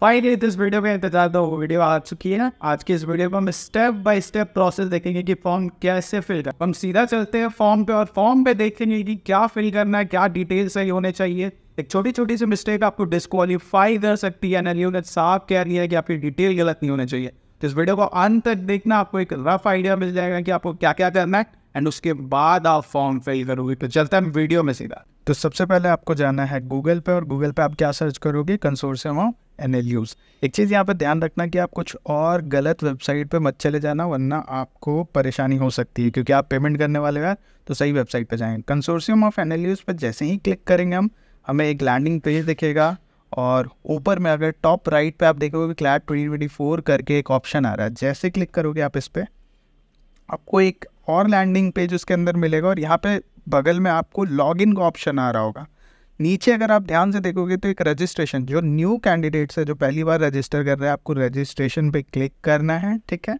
Finally इस video का इंतजार वो वीडियो आ चुकी है आज की इस वीडियो में हम स्टेप बाय स्टेप प्रोसेस देखेंगे कि फॉर्म कैसे फिल कर हम सीधा चलते हैं फॉर्म पे और फॉर्म पे देखेंगे कि क्या फिल करना है क्या डिटेल्स सही होने चाहिए एक छोटी छोटी सी मिस्टेक आपको डिस्कालीफाई कर सकती है एनएलयू ने साफ कह रही है कि आपकी डिटेल गलत नहीं होनी चाहिए तो इस वीडियो को अंत तक देखना आपको एक रफ आइडिया मिल जाएगा कि आपको क्या क्या करना है एंड उसके बाद आप फॉर्म फिल करोगे तो चलते हैं वीडियो में सीधा तो सबसे पहले आपको जाना है गूगल पे और गूगल पे आप क्या सर्च करोगे consortium of N L Us एक चीज़ यहाँ पर ध्यान रखना कि आप कुछ और गलत वेबसाइट पर मत चले जाना वरना आपको परेशानी हो सकती है क्योंकि आप पेमेंट करने वाले हैं तो सही वेबसाइट पर जाएंगे consortium of N L Us पर जैसे ही क्लिक करेंगे हम हमें एक लैंडिंग पेज दिखेगा और ऊपर में अगर टॉप राइट पे आप देखोगे क्लैट ट्वेंटी ट्वेंटी फोर करके एक ऑप्शन आ रहा है जैसे क्लिक करोगे आप इस पर आपको एक और लैंडिंग पेज उसके अंदर मिलेगा और यहाँ पे बगल में आपको लॉग इन का ऑप्शन आ रहा होगा नीचे अगर आप ध्यान से देखोगे तो एक रजिस्ट्रेशन जो न्यू कैंडिडेट्स है जो पहली बार रजिस्टर कर रहे हैं आपको रजिस्ट्रेशन पे क्लिक करना है ठीक है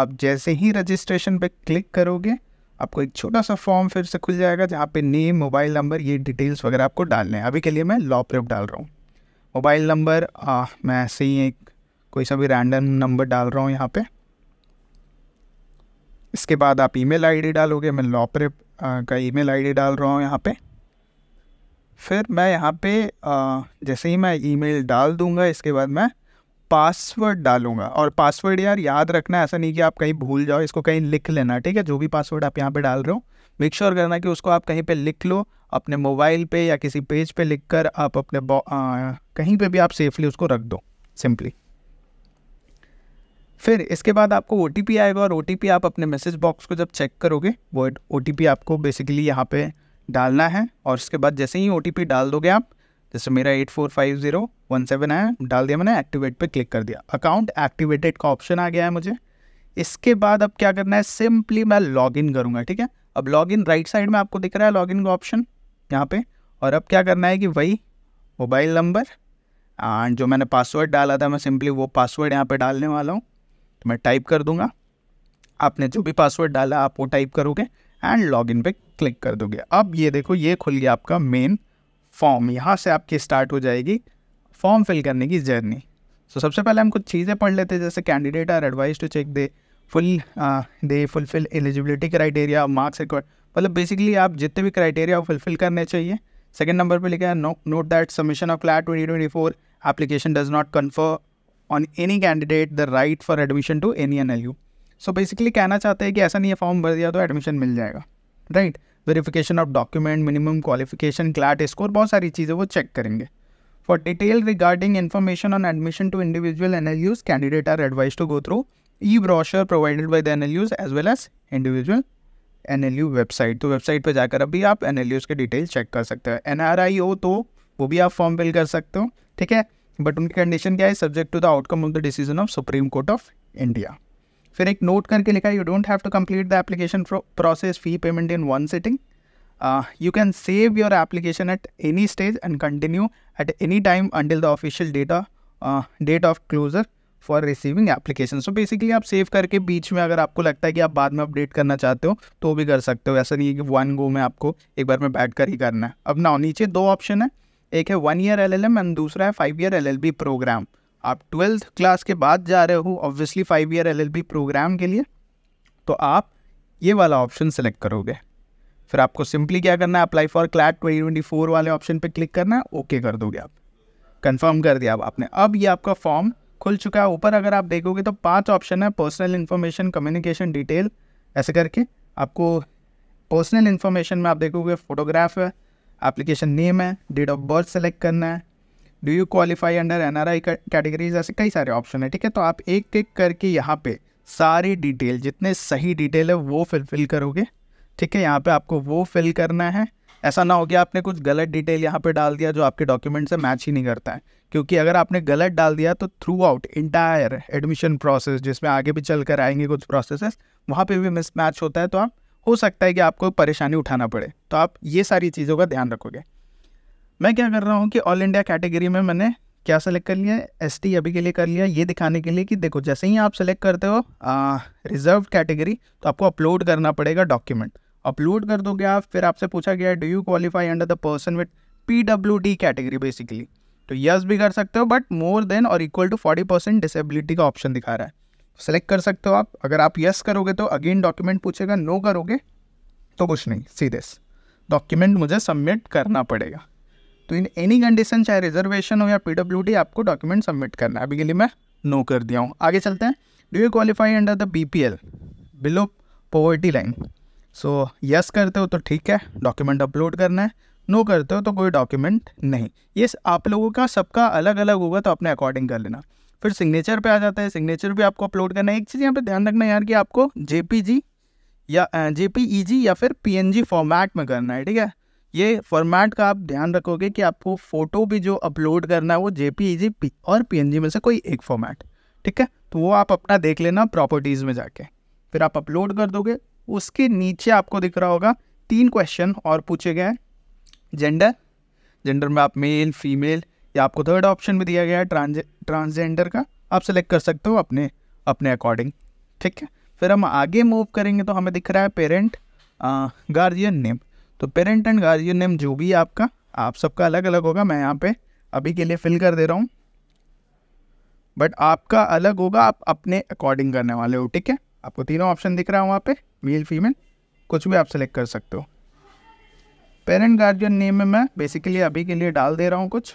आप जैसे ही रजिस्ट्रेशन पे क्लिक करोगे आपको एक छोटा सा फॉर्म फिर से खुल जाएगा जहाँ पे नेम मोबाइल नंबर ये डिटेल्स वगैरह आपको डालने हैं अभी के लिए मैं लॉ प्रूफ डाल रहा हूँ मोबाइल नंबर मैं ऐसे ही एक कोई सा भी रैंडम नंबर डाल रहा हूँ यहाँ पे इसके बाद आप ईमेल आईडी डालोगे मैं लॉ प्रूफ का ईमेल आईडी डाल रहा हूँ यहाँ पे फिर मैं यहाँ पे आ, जैसे ही मैं ईमेल डाल दूँगा इसके बाद मैं पासवर्ड डालूंगा और पासवर्ड यार याद रखना ऐसा नहीं कि आप कहीं भूल जाओ इसको कहीं लिख लेना ठीक है जो भी पासवर्ड आप यहाँ पे डाल रहे हो मेक श्योर करना कि उसको आप कहीं पे लिख लो अपने मोबाइल पे या किसी पेज पे लिख कर आप अपने आ, कहीं पे भी आप सेफली उसको रख दो सिंपली फिर इसके बाद आपको ओ आएगा और ओ आप अपने मैसेज बॉक्स को जब चेक करोगे वो ओ आपको बेसिकली यहाँ पर डालना है और उसके बाद जैसे ही ओ डाल दोगे आप जैसे मेरा eight four five zero one seven है डाल दिया मैंने एक्टिवेट पे क्लिक कर दिया अकाउंट एक्टिवेटेड का ऑप्शन आ गया है मुझे इसके बाद अब क्या करना है सिंपली मैं लॉग इन करूँगा ठीक है अब लॉग इन राइट साइड में आपको दिख रहा है लॉग इन का ऑप्शन यहाँ पे और अब क्या करना है कि वही मोबाइल नंबर एंड जो मैंने पासवर्ड डाला था मैं सिंपली वो पासवर्ड यहाँ पर डालने वाला हूँ तो मैं टाइप कर दूँगा आपने जो भी पासवर्ड डाला आप वो टाइप करोगे एंड इन पर क्लिक कर दोगे अब ये देखो ये खुल गया आपका मेन फॉर्म यहाँ से आपकी स्टार्ट हो जाएगी फॉर्म फिल करने की जर्नी सो so, सबसे पहले हम कुछ चीज़ें पढ़ लेते हैं जैसे candidate are advise to check the full the fulfil eligibility criteria marks record मतलब बेसिकली आप जितने भी क्राइटेरिया वो फुलफिल करने चाहिए सेकेंड नंबर पर लिखा है note that submission of CLAT twenty twenty four application does not confirm on any candidate the right for admission to any N L U so basically कहना चाहते हैं कि ऐसा नहीं है फॉर्म भर दिया तो एडमिशन मिल जाएगा right verification of document minimum qualification CLAT score बहुत सारी चीज़ें वो चेक करेंगे for detail regarding information on admission to individual N L Us candidate are advise to go through e brochure provided by the N L Us as well as individual N L U website तो website पर जाकर अभी आप N L Us के detail check कर सकते हो N हो तो वो भी आप फॉर्म फिल कर सकते हो ठीक है बट उनकी कंडीशन क्या है subject to the outcome of the decision of Supreme Court of India फिर एक नोट करके लिखा है you don't have to complete the application process fee payment in one sitting you can save your application at any stage and continue at any time until the official data date of closure for receiving application so basically आप save करके बीच में अगर आपको लगता है कि आप बाद में अपडेट करना चाहते हो तो भी कर सकते हो ऐसा नहीं है कि वन गो में आपको एक बार में बैठ कर ही करना है अब ना नीचे दो ऑप्शन है एक है one year L L M and दूसरा है five year L L B programme आप ट्वेल्थ क्लास के बाद जा रहे हो obviously five year L programme के लिए तो आप ये वाला ऑप्शन सेलेक्ट करोगे फिर आपको सिंपली क्या करना है apply for CLAT twenty twenty four वाले ऑप्शन पे क्लिक करना है ओके कर दोगे आप कंफर्म कर दिया आप आपने अब ये आपका फॉर्म खुल चुका है ऊपर अगर आप देखोगे तो पांच ऑप्शन है पर्सनल इन्फॉर्मेशन कम्युनिकेशन डिटेल ऐसे करके आपको पर्सनल इन्फॉर्मेशन में आप देखोगे फोटोग्राफ है एप्लीकेशन नेम है डेट ऑफ बर्थ सेलेक्ट करना है do you qualify under N R I categories ऐसे कई सारे ऑप्शन है ठीक है तो आप एक एक करके यहाँ पे सारी डिटेल जितने सही डिटेल है वो फिलफिल करोगे ठीक है यहाँ पे आपको वो फिल करना है ऐसा ना हो गया आपने कुछ गलत डिटेल यहाँ पे डाल दिया जो आपके डॉक्यूमेंट से मैच ही नहीं करता है क्योंकि अगर आपने गलत डाल दिया तो throughout entire admission process जिसमें आगे भी चल कर आएंगे कुछ प्रोसेसेस वहाँ पे भी मिसमैच होता है तो आप हो सकता है कि आपको परेशानी उठाना पड़े तो आप ये सारी चीज़ों का ध्यान रखोगे मैं क्या कर रहा हूँ कि ऑल इंडिया कैटेगरी में मैंने क्या सेलेक्ट कर लिया एस टी अभी के लिए कर लिया ये दिखाने के लिए कि देखो जैसे ही आप सेलेक्ट करते हो रिजर्व कैटेगरी तो आपको अपलोड करना पड़ेगा डॉक्यूमेंट अपलोड कर दोगे आप फिर आपसे पूछा गया do you qualify under the person with P W D category basically तो यस भी कर सकते हो बट मोर देन और equal to forty percent disability का ऑप्शन दिखा रहा है सेलेक्ट कर सकते हो आप अगर आप यस करोगे तो अगेन डॉक्यूमेंट पूछेगा नो करोगे तो कुछ नहीं दिस डॉक्यूमेंट मुझे सबमिट करना पड़ेगा तो इन एनी कंडीशन चाहे रिजर्वेशन हो या पी आपको डॉक्यूमेंट सबमिट करना है अभी के लिए मैं नो कर दिया हूँ आगे चलते हैं do you qualify under the B P L below poverty line so yes करते हो तो ठीक है डॉक्यूमेंट अपलोड करना है नो no करते हो तो कोई डॉक्यूमेंट नहीं ये आप लोगों का सबका अलग अलग होगा तो अपने अकॉर्डिंग कर लेना फिर सिग्नेचर पे आ जाता है सिग्नेचर भी आपको अपलोड करना है एक चीज़ यहाँ पे ध्यान रखना यार कि आपको जे या जे e या फिर पी फॉर्मेट में करना है ठीक है ये फॉर्मेट का आप ध्यान रखोगे कि आपको फ़ोटो भी जो अपलोड करना है वो जे पी e और पी में से कोई एक फॉर्मेट ठीक है तो वो आप अपना देख लेना प्रॉपर्टीज़ में जाके फिर आप अपलोड कर दोगे उसके नीचे आपको दिख रहा होगा तीन क्वेश्चन और पूछे गए हैं जेंडर जेंडर में आप मेल फीमेल या आपको थर्ड ऑप्शन भी दिया गया है ट्रांज ट्रांसजेंडर का आप सेलेक्ट कर सकते हो अपने अपने अकॉर्डिंग ठीक है फिर हम आगे मूव करेंगे तो हमें दिख रहा है पेरेंट गार्जियन नेम तो पेरेंट एंड गार्जियन नेम जो भी आपका आप सबका अलग अलग होगा मैं यहाँ पे अभी के लिए फिल कर दे रहा हूँ बट आपका अलग होगा आप अपने अकॉर्डिंग करने वाले हो ठीक है आपको तीनों ऑप्शन दिख रहा है वहाँ पे मेल फीमेल कुछ भी आप सेलेक्ट कर सकते हो पेरेंट गार्जियन नेम में मैं बेसिकली अभी के लिए डाल दे रहा हूँ कुछ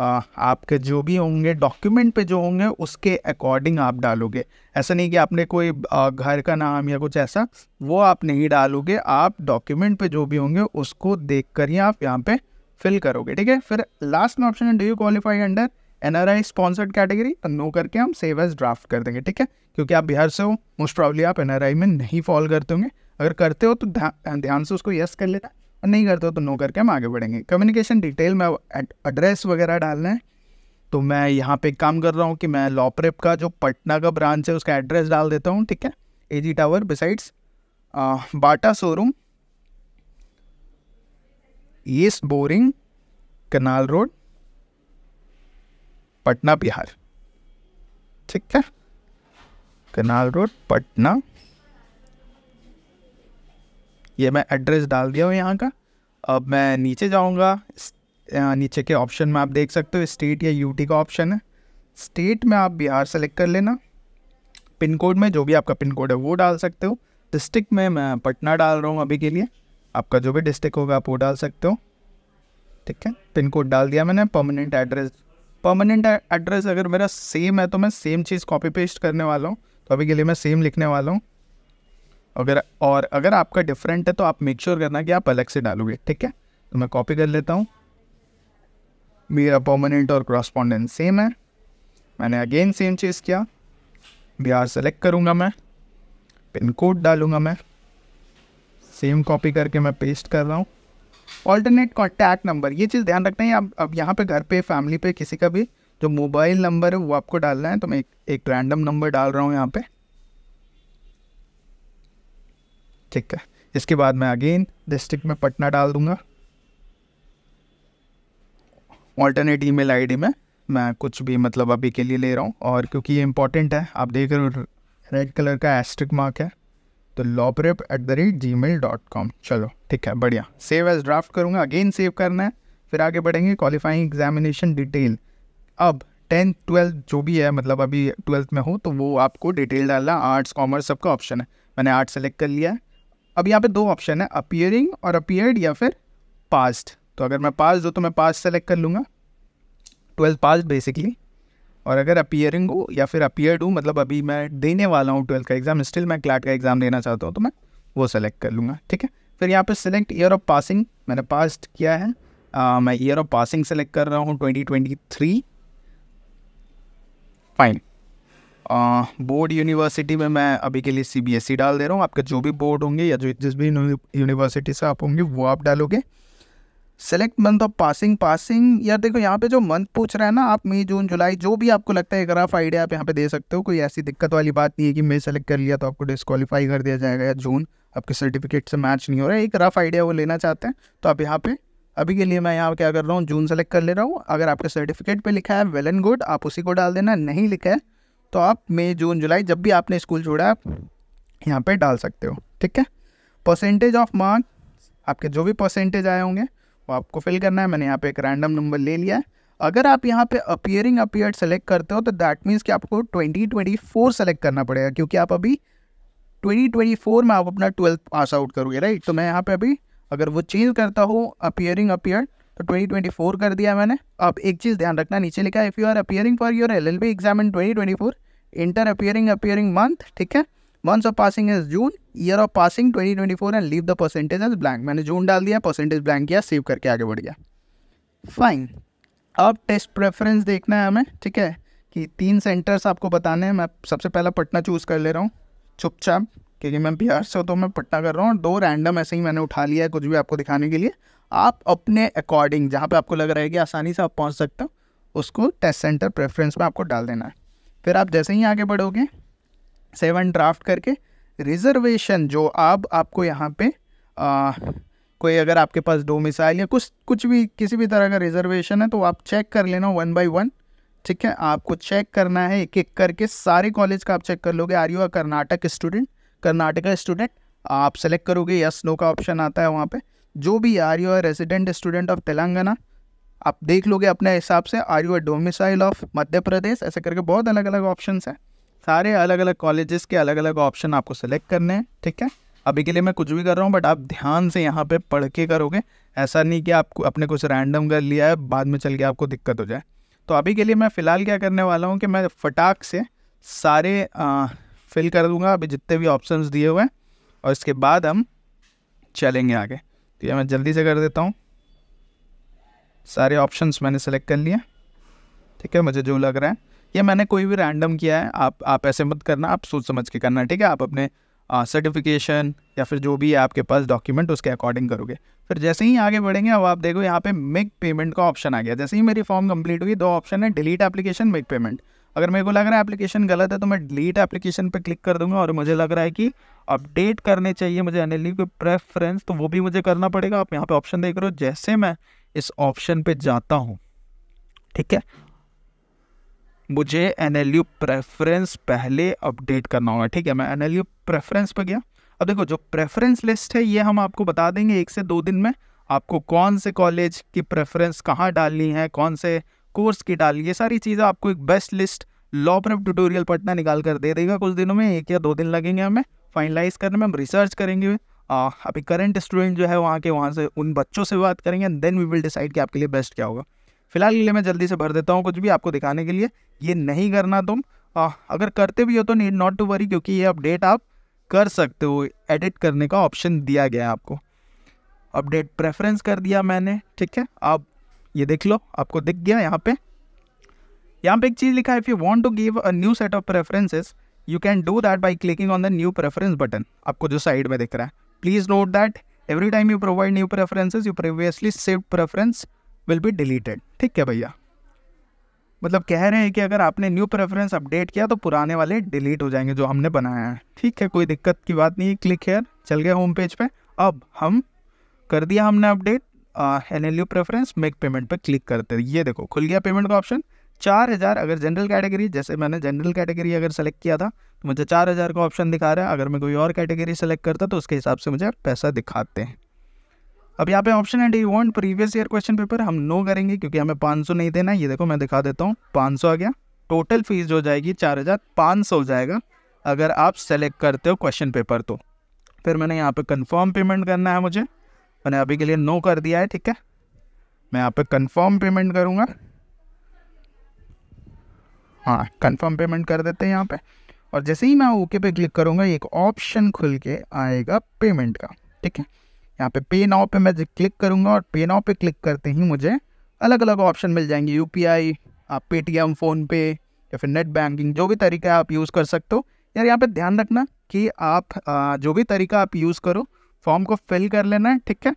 आपके जो भी होंगे डॉक्यूमेंट पे जो होंगे उसके अकॉर्डिंग आप डालोगे ऐसा नहीं कि आपने कोई घर का नाम या कुछ ऐसा वो आप नहीं डालोगे आप डॉक्यूमेंट पे जो भी होंगे उसको देख कर ही आप यहाँ पे फिल करोगे ठीक है फिर लास्ट में ऑप्शन है do you qualify under N R I sponsored category तो नो करके हम सेव एज ड्राफ्ट कर देंगे ठीक है क्योंकि आप बिहार से हो मोस्ट प्रॉब्ली आप एन आर आई में नहीं फॉल करते होंगे अगर करते हो तो ध्यान से उसको यस कर लेना नहीं करते हो तो नो करके हम आगे बढ़ेंगे कम्युनिकेशन डिटेल में एड्रेस वगैरह डालना है तो मैं यहाँ पे काम कर रहा हूँ कि मैं लॉपरेप का जो पटना का ब्रांच है उसका एड्रेस डाल देता हूँ ठीक है A G tower besides Bata showroom east Boring canal road Patna Bihar ठीक है कनाल रोड पटना ये मैं एड्रेस डाल दिया हूँ यहाँ का अब मैं नीचे जाऊँगा नीचे के ऑप्शन में आप देख सकते हो स्टेट या यूटी का ऑप्शन है स्टेट में आप बिहार सेलेक्ट कर लेना पिन कोड में जो भी आपका पिन कोड है वो डाल सकते हो डिस्ट्रिक्ट में मैं पटना डाल रहा हूँ अभी के लिए आपका जो भी डिस्ट्रिक्ट होगा आप वो डाल सकते हो ठीक है पिन कोड डाल दिया मैंने परमानेंट एड्रेस परमानेंट एड्रेस अगर मेरा सेम है तो मैं सेम चीज़ कॉपी पेस्ट करने वाला हूँ तो अभी के लिए मैं सेम लिखने वाला हूँ अगर और अगर आपका डिफरेंट है तो आप मेक श्योर sure करना कि आप अलग से डालोगे ठीक है तो मैं कॉपी कर लेता हूँ मेरा पर्मानेंट और क्रॉसपॉन्डेंट सेम है मैंने अगेन सेम चीज़ किया बिहार सेलेक्ट करूँगा मैं पिन कोड डालूँगा मैं सेम कॉपी करके मैं पेस्ट कर रहा हूँ ऑल्टरनेट कॉन्टैक्ट नंबर ये चीज़ ध्यान रखना है आप अब यहाँ पे घर पे फैमिली पे किसी का भी जो मोबाइल नंबर है वो आपको डालना है तो मैं एक, एक रैंडम नंबर डाल रहा हूँ यहाँ पे ठीक है इसके बाद मैं अगेन डिस्ट्रिक्ट में पटना डाल दूंगा ऑल्टरनेट ईमेल आईडी में मैं कुछ भी मतलब अभी के लिए ले रहा हूँ और क्योंकि ये इंपॉर्टेंट है आप देख रहे हो रेड कलर का एस्ट्रिक मार्क है तो lawprep at the rate Gmail dot com चलो ठीक है बढ़िया सेव एज ड्राफ्ट करूँगा अगेन सेव करना है फिर आगे बढ़ेंगे क्वालिफाइंग एग्जामिनेशन डिटेल अब टेंथ ट्वेल्थ जो भी है मतलब अभी ट्वेल्थ में हो तो वो आपको डिटेल डालना आर्ट्स कॉमर्स सबका ऑप्शन है मैंने आर्ट सेलेक्ट कर लिया है अब यहाँ पे दो ऑप्शन है अपियरिंग और अपियर्ड या फिर पास्ट तो अगर मैं पास्ट हो तो मैं पास्ट सेलेक्ट कर लूँगा ट्वेल्थ पास्ट बेसिकली और अगर अपियरिंग हो या फिर अपियर्ड हो मतलब अभी मैं देने वाला हूँ ट्वेल्थ का एग्ज़ाम स्टिल मैं क्लाट का एग्ज़ाम देना चाहता हूँ तो मैं वो सेलेक्ट कर लूँगा ठीक है फिर यहाँ पे सेलेक्ट ईयर ऑफ पासिंग मैंने पास्ट किया है आ, मैं ईयर ऑफ पासिंग सेलेक्ट कर रहा हूँ twenty twenty three fine board university में मैं अभी के लिए सी e डाल दे रहा हूँ आपके जो भी बोर्ड होंगे या जो जिस भी यूनिवर्सिटी से आप होंगे वो आप डालोगे select month of passing passing या देखो यहाँ पे जो मंथ पूछ रहा है ना आप मई जून जुलाई जो भी आपको लगता है एक रफ आइडिया आप यहाँ पे दे सकते हो कोई ऐसी दिक्कत वाली बात नहीं है कि मई सेलेक्ट कर लिया तो आपको डिस्कालीफाई कर दिया जाएगा या जून आपके सर्टिफिकेट से मैच नहीं हो रहा है एक रफ आइडिया वो लेना चाहते हैं तो आप यहाँ पे अभी के लिए मैं यहाँ क्या कर रहा हूँ जून सेलेक्ट कर ले रहा हूँ अगर आपके सर्टिफिकेट पर लिखा है वेल एंड गुड आप उसी को डाल देना नहीं लिखा है तो आप मई जून जुलाई जब भी आपने स्कूल छोड़ा आप यहाँ पर डाल सकते हो ठीक है परसेंटेज ऑफ मार्क आपके जो भी परसेंटेज आए होंगे वो आपको फिल करना है मैंने यहाँ पे एक रैंडम नंबर ले लिया है अगर आप यहाँ पे अपियरिंग अपियर सेलेक्ट करते हो तो दैट मीन्स कि आपको 2024 सेलेक्ट करना पड़ेगा क्योंकि आप अभी 2024 में आप अपना ट्वेल्थ पास आउट करोगे राइट तो मैं यहाँ पे अभी अगर वो चेंज करता हूँ अपियरिंग अपियर तो 2024 कर दिया मैंने अब एक चीज़ ध्यान रखना नीचे लिखा if you are appearing for your L L B exam in twenty inter appearing appearing month ठीक है month of passing is June year of passing 2024 and leave the percentage as blank मैंने जून डाल दिया percentage blank किया save करके आगे बढ़ गया फाइन अब टेस्ट प्रेफरेंस देखना है हमें ठीक है कि तीन सेंटर्स आपको बताने हैं मैं सबसे पहला पटना चूज़ कर ले रहा हूँ चुपचाप क्योंकि मैं बिहार से हो तो मैं पटना कर रहा हूँ और दो रैंडम ऐसे ही मैंने उठा लिया है कुछ भी आपको दिखाने के लिए आप अपने अकॉर्डिंग जहाँ पे आपको लग रहा है कि आसानी से आप पहुँच सकते हो उसको टेस्ट सेंटर प्रेफरेंस में आपको डाल देना है फिर आप जैसे ही आगे बढ़ोगे सेवन ड्राफ्ट करके रिजर्वेशन जो आप आपको यहाँ पे आ, कोई अगर आपके पास दो मिसाइल या कुछ कुछ भी किसी भी तरह का रिजर्वेशन है तो आप चेक कर लेना वन बाई वन ठीक है आपको चेक करना है एक एक करके सारे कॉलेज का आप चेक कर लोगे are you are Karnataka student Karnataka student आप सेलेक्ट करोगे यस नो का ऑप्शन आता है वहाँ पे जो भी are you are resident student of Telangana आप देख लोगे अपने हिसाब से are you a domicile of Madhya Pradesh ऐसे करके बहुत अलग अलग ऑप्शन हैं सारे अलग अलग कॉलेजेस के अलग अलग ऑप्शन आपको सेलेक्ट करने हैं ठीक है अभी के लिए मैं कुछ भी कर रहा हूँ बट आप ध्यान से यहाँ पे पढ़ के करोगे ऐसा नहीं कि आपको अपने कुछ रैंडम कर लिया है बाद में चल के आपको दिक्कत हो जाए तो अभी के लिए मैं फ़िलहाल क्या करने वाला हूँ कि मैं फटाक से सारे आ, फिल कर दूँगा अभी जितने भी ऑप्शन दिए हुए हैं और इसके बाद हम चलेंगे आगे तो ये मैं जल्दी से कर देता हूँ सारे ऑप्शंस मैंने सेलेक्ट कर लिए ठीक है मुझे जो लग रहा है ये मैंने कोई भी रैंडम किया है आप आप ऐसे मत करना आप सोच समझ के करना ठीक है आप अपने सर्टिफिकेशन या फिर जो भी है आपके पास डॉक्यूमेंट उसके अकॉर्डिंग करोगे फिर जैसे ही आगे बढ़ेंगे अब आप देखो यहाँ पे मेक पेमेंट का ऑप्शन आ गया जैसे ही मेरी फॉर्म कंप्लीट हुई दो ऑप्शन है डिलीट एप्लीकेशन मेक पेमेंट अगर मेरे को लग रहा है एप्लीकेशन गलत है तो मैं डिलीट एप्लीकेशन पर क्लिक कर दूंगा और मुझे लग रहा है कि अपडेट करने चाहिए मुझे एन एल प्रेफरेंस तो वो भी मुझे करना पड़ेगा आप यहाँ पे ऑप्शन देख रहे हो जैसे मैं इस ऑप्शन पे जाता हूँ ठीक है मुझे एन एल यू प्रेफरेंस पहले अपडेट करना होगा ठीक है मैं एन एल यू प्रेफरेंस पर गया अब देखो जो प्रेफरेंस लिस्ट है ये हम आपको बता देंगे एक से दो दिन में आपको कौन से कॉलेज की प्रेफरेंस कहाँ डालनी है कौन से कोर्स की डालनी है सारी चीज़ें आपको एक best list law prep tutorial Patna निकाल कर दे देगा कुछ दिनों में एक या दो दिन लगेंगे हमें फाइनलाइज करने में हम रिसर्च करेंगे अभी करंट स्टूडेंट जो है वहाँ के वहाँ से उन बच्चों से बात करेंगे देन वी विल डिसाइड कि आपके लिए बेस्ट क्या होगा फिलहाल के लिए मैं जल्दी से भर देता हूँ कुछ भी आपको दिखाने के लिए ये नहीं करना तुम आ, अगर करते भी हो तो नीड नॉट टू वरी क्योंकि ये अपडेट आप कर सकते हो एडिट करने का ऑप्शन दिया गया है आपको अपडेट प्रेफरेंस कर दिया मैंने ठीक है आप ये देख लो आपको दिख गया यहाँ पे यहाँ पे एक चीज़ लिखा है if you want to give a new set of preferences you can do that by clicking on the new preference button आपको जो साइड में दिख रहा है Please note that every time you provide new preferences, your previously saved preference will be deleted. ठीक है भैया मतलब कह रहे हैं कि अगर आपने न्यू प्रेफरेंस अपडेट किया तो पुराने वाले डिलीट हो जाएंगे जो हमने बनाया है ठीक है कोई दिक्कत की बात नहीं क्लिक हेयर चल गया होम पेज पे अब हम कर दिया हमने update N L U preference make payment पर क्लिक करते हैं ये देखो खुल गया पेमेंट का ऑप्शन चार हज़ार अगर जनरल कैटेगरी जैसे मैंने जनरल कैटेगरी अगर सेलेक्ट किया था तो मुझे चार हज़ार का ऑप्शन दिखा रहा है अगर मैं कोई और कैटेगरी सेलेक्ट करता तो उसके हिसाब से मुझे पैसा दिखाते हैं अब यहाँ पे ऑप्शन है the want previous year question paper हम नो करेंगे क्योंकि हमें पाँच नहीं देना ये देखो मैं दिखा देता हूँ पाँच आ गया टोटल फीस जो जाएगी चार हज़ार पाँच सौ हो जाएगा अगर आप सेलेक्ट करते हो क्वेश्चन पेपर तो फिर मैंने यहाँ पर कन्फर्म पेमेंट करना है मुझे मैंने अभी के लिए नो कर दिया है ठीक है मैं यहाँ पर कन्फर्म पेमेंट करूँगा हाँ कंफर्म पेमेंट कर देते हैं यहाँ पे और जैसे ही मैं ओके पे क्लिक करूँगा एक ऑप्शन खुल के आएगा पेमेंट का ठीक है यहाँ पे पे नाव पे मैं क्लिक करूँगा और पे नाव पे क्लिक करते ही मुझे अलग अलग ऑप्शन मिल जाएंगे यू पी आई आप पेटीएम फ़ोनपे या फिर नेट बैंकिंग जो भी तरीका आप यूज़ कर सकते हो यार यहाँ पे ध्यान रखना कि आप जो भी तरीका आप यूज़ करो फॉर्म को फिल कर लेना है ठीक है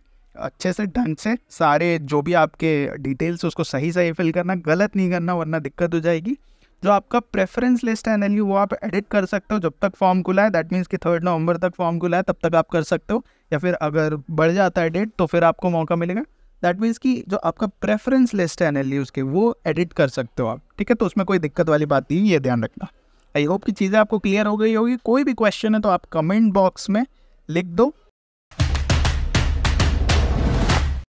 अच्छे से ढंग से सारे जो भी आपके डिटेल्स उसको सही सही फिल करना गलत नहीं करना वरना दिक्कत हो जाएगी जो आपका प्रेफरेंस लिस्ट है एनएलयू वो आप एडिट कर सकते हो जब तक फॉर्म खुला है दैट मीन्स कि थर्ड नवंबर तक फॉर्म खुला है तब तक आप कर सकते हो या फिर अगर बढ़ जाता है डेट तो फिर आपको मौका मिलेगा दैट मीन्स कि जो आपका प्रेफरेंस लिस्ट है एन के वो एडिट कर सकते हो आप ठीक है तो उसमें कोई दिक्कत वाली बात नहीं ये ध्यान रखना आई होप की चीज़ें आपको क्लियर हो गई होगी कोई भी क्वेश्चन है तो आप कमेंट बॉक्स में लिख दो